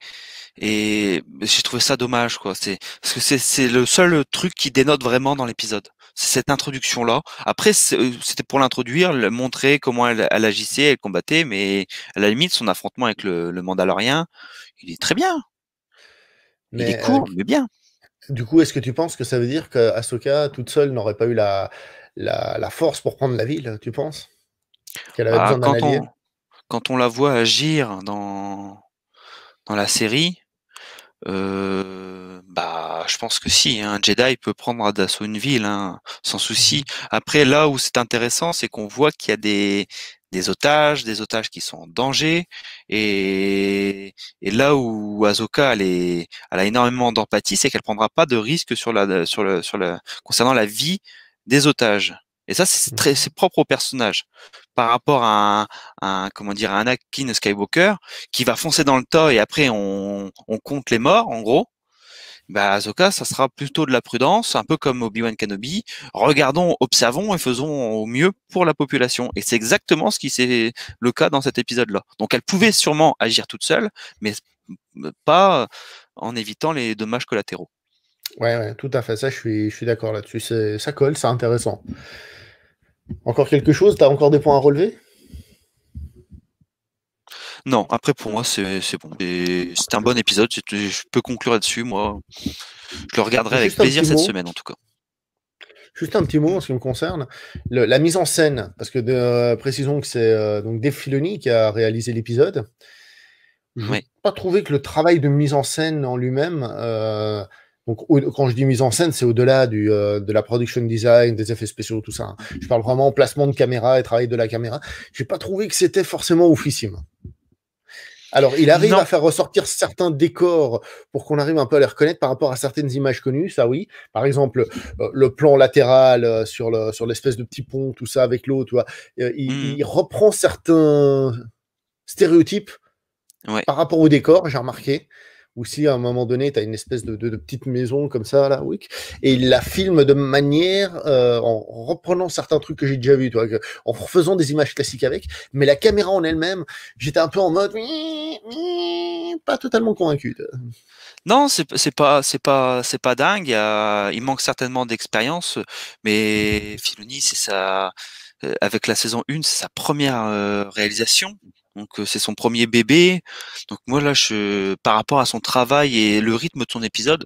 et j'ai trouvé ça dommage quoi. C'est parce que c'est le seul truc qui dénote vraiment dans l'épisode. C'est cette introduction là. Après euh, c'était pour l'introduire, montrer comment elle, agissait, elle combattait, mais à la limite son affrontement avec le, le Mandalorien, il est très bien. Mais, il est euh, court il mais bien. Du coup, est-ce que tu penses que ça veut dire que toute seule n'aurait pas eu la, force pour prendre la ville, tu penses ah, quand on la voit agir dans, dans la série, euh, bah, je pense que si. Un hein. Jedi peut prendre d'assaut une ville, hein, sans souci. Mhm. Après, là où c'est intéressant, c'est qu'on voit qu'il y a des, des otages, des otages qui sont en danger, et, là où Azoka elle, a énormément d'empathie, c'est qu'elle prendra pas de risque sur la, sur le, sur le, concernant la vie des otages. Et ça, c'est mmh. très, propre au personnage. Par rapport à un, comment dire, un Anakin Skywalker qui va foncer dans le tas et après on, on compte les morts, en gros. Bah, cas ça sera plutôt de la prudence, un peu comme Obi-Wan Kenobi. Regardons, observons et faisons au mieux pour la population. Et c'est exactement ce qui c'est le cas dans cet épisode-là. Donc, elle pouvait sûrement agir toute seule, mais pas en évitant les dommages collatéraux. Ouais, ouais, tout à fait. Ça, je suis, je suis d'accord là-dessus. Ça colle, c'est intéressant. Encore quelque chose Tu as encore des points à relever Non, après, pour moi, c'est bon. C'est un bon épisode. Je peux conclure là-dessus. Moi, je le regarderai avec plaisir cette semaine, en tout cas. Juste un petit mot en ce qui me concerne. la mise en scène, parce que euh, précisons que c'est euh, donc Dave Filoni qui a réalisé l'épisode. Je n'ai pas trouvé que le travail de mise en scène en lui-même. Euh, donc, quand je dis mise en scène, c'est au-delà euh, de la production design, des effets spéciaux, tout ça. Hein. Je parle vraiment placement de caméra et travail de la caméra. Je n'ai pas trouvé que c'était forcément oufissime. Alors, il arrive à faire ressortir certains décors pour qu'on arrive un peu à les reconnaître par rapport à certaines images connues, ça oui. Par exemple, euh, le plan latéral euh, sur, l'espèce de petit pont, tout ça avec l'eau, tu vois. Hmm. il, reprend certains stéréotypes par rapport au décor, j'ai remarqué ou si à un moment donné, tu as une espèce de, de, de, petite maison comme ça, là, oui, et il la filme de manière, euh, en reprenant certains trucs que j'ai déjà vus, toi, en refaisant des images classiques avec, mais la caméra en elle-même, j'étais un peu en mode, pas totalement convaincu. Non, c'est pas, c'est pas, c'est pas dingue. Il manque certainement d'expérience, mais Filoni, c'est ça. Euh, avec la saison 1, c'est sa première euh, réalisation. Donc c'est son premier bébé. Donc moi là, je, par rapport à son travail et le rythme de son épisode,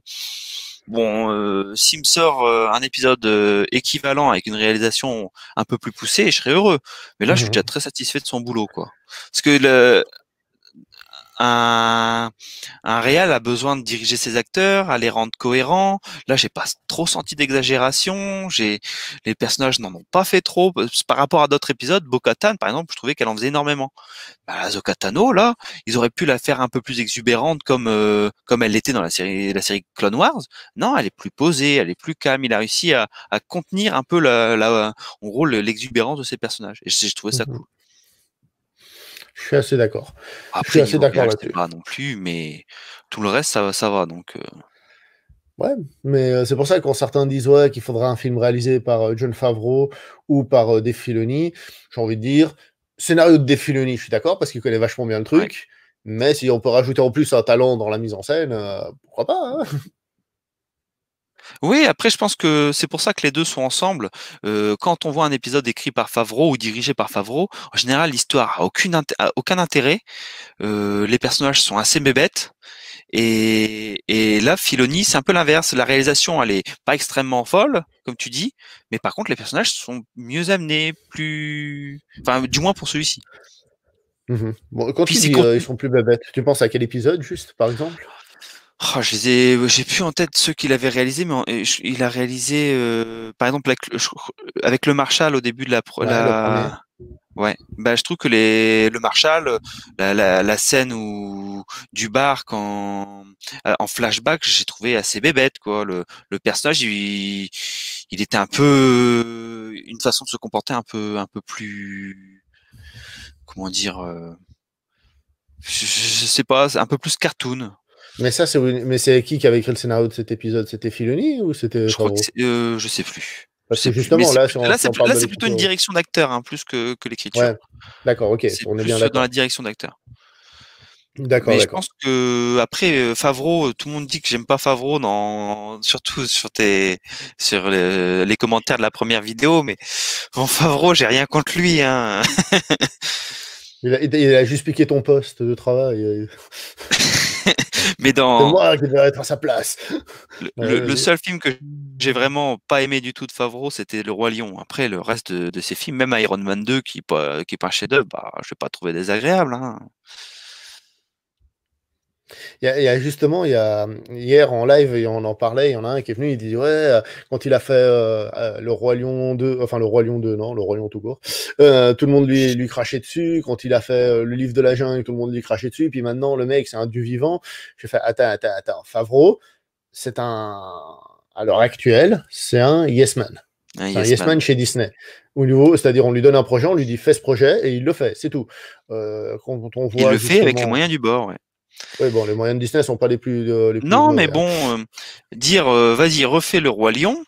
bon, euh, s'il me sort un épisode équivalent avec une réalisation un peu plus poussée, je serais heureux. Mais là, je suis déjà mmh très satisfait de son boulot, quoi. Parce que le, un, un a besoin de diriger ses acteurs, à les rendre cohérents. Là, j'ai pas trop senti d'exagération. J'ai les personnages n'en ont pas fait trop par rapport à d'autres épisodes. Bokatan, par exemple, je trouvais qu'elle en faisait énormément. Bah, Zocatano, là, ils auraient pu la faire un peu plus exubérante comme euh, comme elle l'était dans la série la série Clone Wars. Non, elle est plus posée, elle est plus calme. Il a réussi à, à contenir un peu la, la en gros l'exubérance de ses personnages. Et j'ai trouvé ça mhm. cool. Je suis assez d'accord. je suis assez d'accord Pas non plus, mais tout le reste, ça, va. Donc, euh. Ouais, mais euh, c'est pour ça que quand certains disent ouais, qu'il faudra un film réalisé par euh, John Favreau ou par Defiloni. j'ai envie de dire scénario de Defiloni, je suis d'accord parce qu'il connaît vachement bien le truc. Mais si on peut rajouter en plus un talent dans la mise en scène, pourquoi pas hein? Oui, après, je pense que c'est pour ça que les deux sont ensemble. Euh, quand on voit un épisode écrit par Favreau ou dirigé par Favreau, en général, l'histoire a, aucun intérêt. Euh, les personnages sont assez bébêtes. Et, là, Filoni, c'est un peu l'inverse. La réalisation, elle est pas extrêmement folle, comme tu dis, mais par contre, les personnages sont mieux amenés, plus, enfin, du moins pour celui-ci. Mmh quand euh, ils sont plus bébêtes, tu penses à quel épisode, juste, par exemple Oh, je euh, j'ai plus en tête ce qu'il avait réalisé mais il a réalisé, euh, par exemple, avec, le Marshall au début de la. Ouais, la... ouais. Bah, je trouve que les, le Marshall, la, scène où, du bar quand, euh, en flashback, j'ai trouvé assez bébête, quoi. Le, le personnage, il, il, était un peu. une façon de se comporter un peu, un peu plus. comment dire. je, je, sais pas, un peu plus cartoon. Mais ça, c'est mais c'est qui qui avait écrit le scénario de cet épisode C'était Filoni ou c'était Je crois que euh, sais plus. justement, là, là c'est plutôt, une direction d'acteur, hein, plus que, que l'écriture. D'accord, ok. on est bien dans la direction d'acteur. D'accord. Mais je pense que après euh, Favreau, euh, tout le monde dit que j'aime pas Favreau, surtout sur tes, sur les, commentaires de la première vidéo. Mais bon, Favreau, j'ai rien contre lui. Hein. il, a, il, a, juste piqué ton poste de travail. Mais dans. moi qui être à sa place. Le, euh, seul film que j'ai vraiment pas aimé du tout de Favreau, c'était Le Roi Lion. Après, le reste de, ses films, même Iron Man 2, qui est pas un chef-d'œuvre, bah, je ne vais pas trouvé désagréable. Hein. Il y, a, justement, il y a, hier en live, on en parlait, il y en a un qui est venu, il dit Ouais, euh, quand il a fait euh, euh, le Roi Lion 2, enfin le Roi Lion 2, non, le Roi Lion tout court, tout le monde lui, lui crachait dessus. Quand il a fait le livre de la jungle, tout le monde lui crachait dessus. Puis maintenant, le mec, c'est un du vivant. J'ai fait Attends, attends, attends, Favreau, c'est un. À l'heure actuelle, c'est un yes man. Un yes, yes man. chez Disney. Au niveau, c'est-à-dire, on lui donne un projet, on lui dit fais ce projet et il le fait, c'est tout. quand on voit il le fait avec les moyens du bord. Ouais. Oui, bon, les moyens de Disney sont pas les plus. Euh, non, mais hein. bon, euh, dire euh, vas-y, refais le Roi Lion.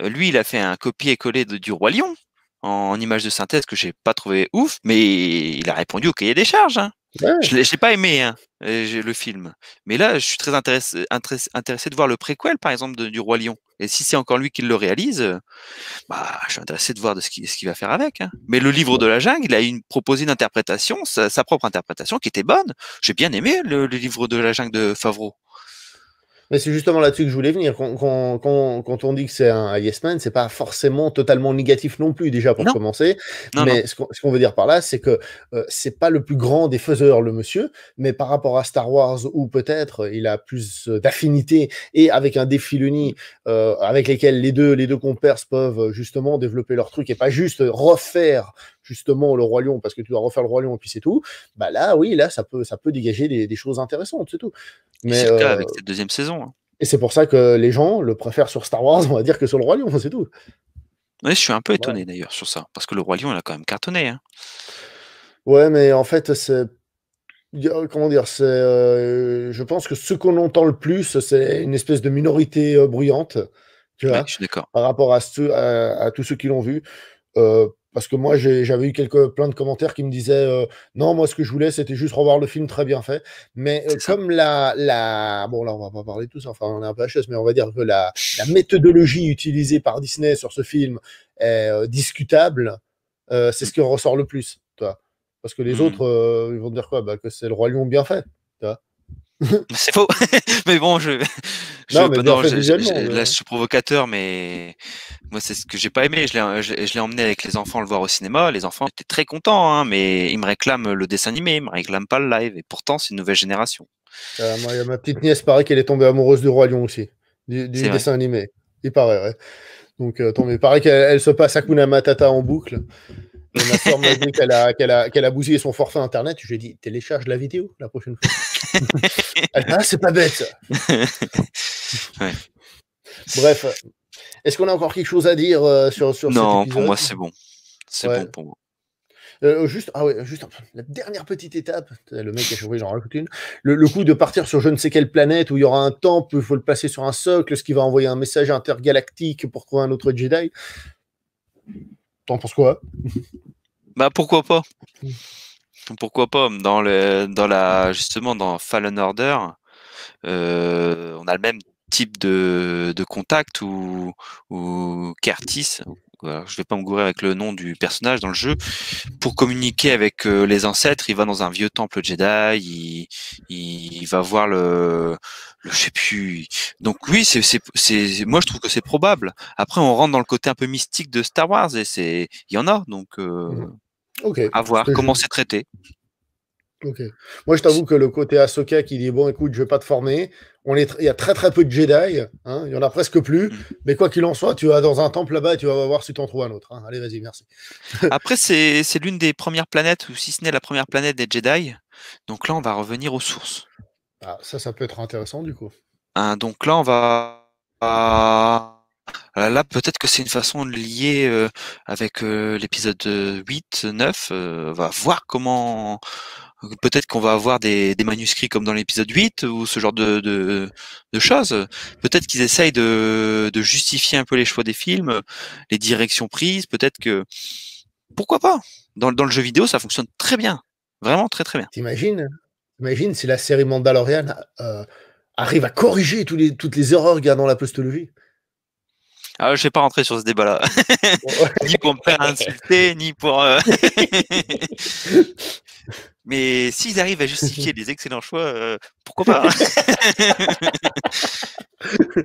lui, il a fait un copier-coller du Roi Lion en, image de synthèse que j'ai pas trouvé ouf, mais il a répondu au cahier des charges. Hein je Je n'ai pas aimé hein, le film. Mais là, je suis très intéressé, de voir le préquel, par exemple, du Roi Lion. Et si c'est encore lui qui le réalise, euh, bah, je suis intéressé de voir de ce qu'il va faire avec. Hein. Mais le livre de la jungle, il a proposé une interprétation, sa, propre interprétation, qui était bonne. J'ai bien aimé le, livre de la jungle de Favreau. Mais c'est justement là-dessus que je voulais venir. Quand, quand, quand, quand on dit que c'est un yes man, c'est pas forcément totalement négatif non plus, déjà pour commencer. mais ce qu'on veut dire par là, c'est que euh, c'est pas le plus grand des faiseurs, le monsieur, mais par rapport à Star Wars, où peut-être euh, il a plus euh, d'affinité et avec un défiloni euh, avec lesquels les deux, les deux compères peuvent justement développer leur truc et pas juste refaire justement le Roi Lion parce que tu dois refaire le Roi Lion et puis c'est tout, bah là, oui, là, ça peut, ça peut dégager des, choses intéressantes, c'est tout. Mais, c'est le euh, avec cette deuxième saison. Hein. Et c'est pour ça que les gens le préfèrent sur Star Wars, on va dire, que sur le Roi Lion, c'est tout. Oui, je suis un peu étonné d'ailleurs sur ça, parce que le Roi Lion, il a quand même cartonné. Hein. Ouais, mais en fait, c'est. Comment dire c'est, euh, Je pense que ce qu'on entend le plus, c'est une espèce de minorité euh, bruyante. Tu vois, je suis Par rapport à, à, tous ceux qui l'ont vu. Euh, parce que moi, j'avais eu quelques, plein de commentaires qui me disaient euh, Non, moi, ce que je voulais, c'était juste revoir le film très bien fait. Mais euh, comme la, Bon, là, on va pas parler tous. enfin, on est un peu HS, mais on va dire que la, méthodologie utilisée par Disney sur ce film est euh, discutable. c'est ce qui ressort le plus, toi. Parce que les mmh. autres, ils vont dire quoi bah, Que c'est le Roi Lion bien fait. Toi. C'est faux. mais bon, je. suis provocateur, mais moi, c'est ce que j'ai pas aimé. Je l'ai, je, l'ai emmené avec les enfants le voir au cinéma. Les enfants étaient très contents, hein, mais ils me réclament le dessin animé, ils me réclament pas le live. Et pourtant, c'est une nouvelle génération. Euh, ma petite nièce, paraît qu'elle est tombée amoureuse du Roi Lion aussi, du, dessin animé. Il paraît, Donc, euh, tombé. paraît qu'elle se passe Hakuna Matata en boucle qu'elle a, bousillé son forfait internet. Je lui ai dit télécharge la vidéo la prochaine fois. Ah, c'est pas bête. Bref, est-ce qu'on a encore quelque chose à dire euh, sur sur, sur Non, pour moi, c'est bon. C'est bon pour moi. Euh, juste, ah ouais, juste la dernière petite étape, le mec a chauffé, j'en une. Le, le, coup de partir sur je ne sais quelle planète où il y aura un temple, il faut le placer sur un socle, ce qui va envoyer un message intergalactique pour trouver un autre Jedi. T'en penses quoi Bah pourquoi pas mm. Pourquoi pas Dans le dans la justement dans Fallen Order, euh, on a le même type de, de contact ou où Curtis, je vais pas me gourer avec le nom du personnage dans le jeu. Pour communiquer avec euh, les ancêtres, il va dans un vieux temple Jedi, il, va voir le, le, je sais plus. Donc oui, c'est, moi je trouve que c'est probable. Après, on rentre dans le côté un peu mystique de Star Wars et c'est, il y en a, donc euh, Ok. à voir comment c'est traité. Ok. Moi, je t'avoue que le côté Ahsoka qui dit bon, écoute, je vais pas te former, on il y a très très peu de Jedi, hein, il y en a presque plus. Mm. Mais quoi qu'il en soit, tu vas dans un temple là-bas et tu vas voir si tu en trouves un autre. Hein. Allez, vas-y, merci. Après, c'est l'une des premières planètes, ou si ce n'est la première planète des Jedi. Donc là, on va revenir aux sources. Ah, ça, ça peut être intéressant du coup. Hein, donc là, on va. Là, peut-être que c'est une façon de lier euh, avec euh, l'épisode 8, euh, 9. on va voir comment Peut-être qu'on va avoir des, manuscrits comme dans l'épisode 8 ou ce genre de, choses. Peut-être qu'ils essayent de, justifier un peu les choix des films, les directions prises. Peut-être que... Pourquoi pas dans, le jeu vidéo, ça fonctionne très bien. Vraiment très très bien. T'imagines T'imagines si la série Mandalorian euh, arrive à corriger toutes les erreurs gardant la postologie ah, je vais pas rentrer sur ce débat-là. ni pour me faire insulter, ni pour. Euh, Mais s'ils arrivent à justifier des excellents choix, euh, pourquoi pas hein.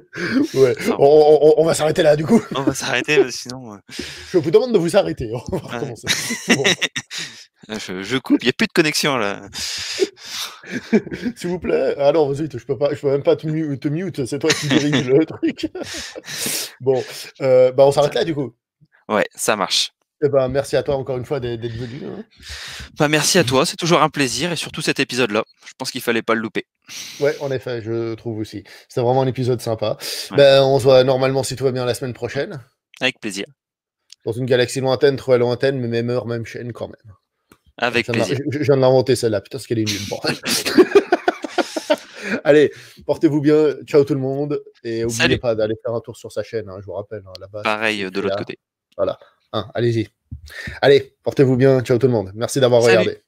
on, va s'arrêter là, du coup. On va s'arrêter, euh, sinon. Euh. Je vous demande de vous arrêter. Je, coupe, il n'y a plus de connexion là. S'il vous plaît. Alors ah non, vas-y, je peux pas, peux même pas te, mute, c'est toi qui dirige le truc. bon, bah on s'arrête là du coup. Ouais, ça marche. Eh ben, merci à toi encore une fois d'être venu. Hein. Bah, merci à toi, c'est toujours un plaisir et surtout cet épisode-là. Je pense qu'il fallait pas le louper. Ouais, en effet, je trouve aussi. C'était vraiment un épisode sympa. Ben, on se voit normalement si tout va bien la semaine prochaine. Avec plaisir. Dans une galaxie lointaine, trop lointaine, mais même heure, même chaîne quand même. Avec plaisir. Je, viens de l'inventer celle-là. Putain, ce qu'elle est nulle. Allez, portez-vous bien. Ciao tout le monde. Et n'oubliez pas d'aller faire un tour sur sa chaîne, hein, je vous rappelle. Hein, Pareil euh, de l'autre côté. Voilà. Allez, portez-vous bien. Ciao tout le monde. Merci d'avoir regardé.